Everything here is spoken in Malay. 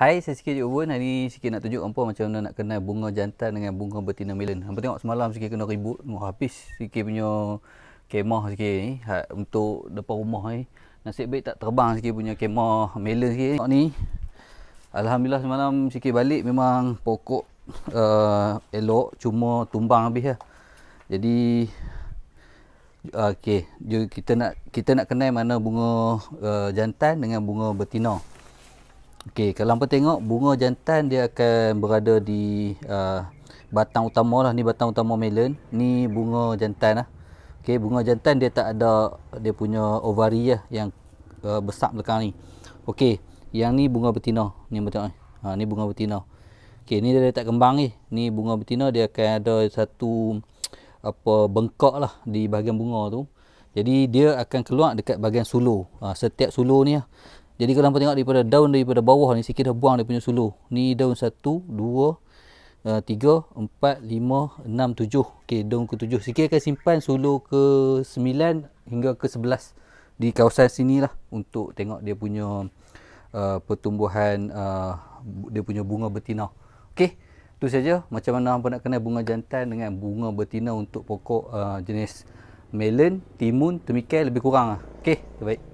Hai, saya Sikit Cik Ubun. Hari ni Sikit nak tunjuk apa macam mana nak kenal bunga jantan dengan bunga betina melon. Hampa tengok semalam Sikit kena ribut. Oh, habis Sikit punya kemah Sikit ni. Ha, untuk depan rumah ni. Nasib baik tak terbang Sikit punya kemah melon Sikit ni. Alhamdulillah semalam Sikit balik memang pokok uh, elok. Cuma tumbang habis lah. Jadi... Uh, ah, okay, Jadi kita nak kita nak kenal mana bunga uh, jantan dengan bunga betina. Okey, kalau hangpa tengok bunga jantan dia akan berada di uh, batang utama lah ni batang utama melon, ni bunga jantan lah. Okey, bunga jantan dia tak ada dia punya ovari lah yang uh, besar belakang ni. Okey, yang ni bunga betina. Ni betina. Ha ni bunga betina. Okey, ni dia tak kembang ni. Ni bunga betina dia akan ada satu apa bengkok lah di bahagian bunga tu. Jadi dia akan keluar dekat bahagian sulu. Ha, setiap sulu ni lah. Jadi kalau hangpa tengok daripada daun daripada bawah ni sikit dah buang dia punya sulu. Ni daun 1 2 Uh, 3, 4, 5, 6, 7 Okey, daun ke 7 Sikit akan simpan sulu ke 9 hingga ke 11 Di kawasan sini lah Untuk tengok dia punya uh, Pertumbuhan uh, Dia punya bunga betina Okey, tu saja Macam mana hampa nak kenal bunga jantan Dengan bunga betina untuk pokok uh, Jenis melon, timun, temikai Lebih kurang lah. Okey, terbaik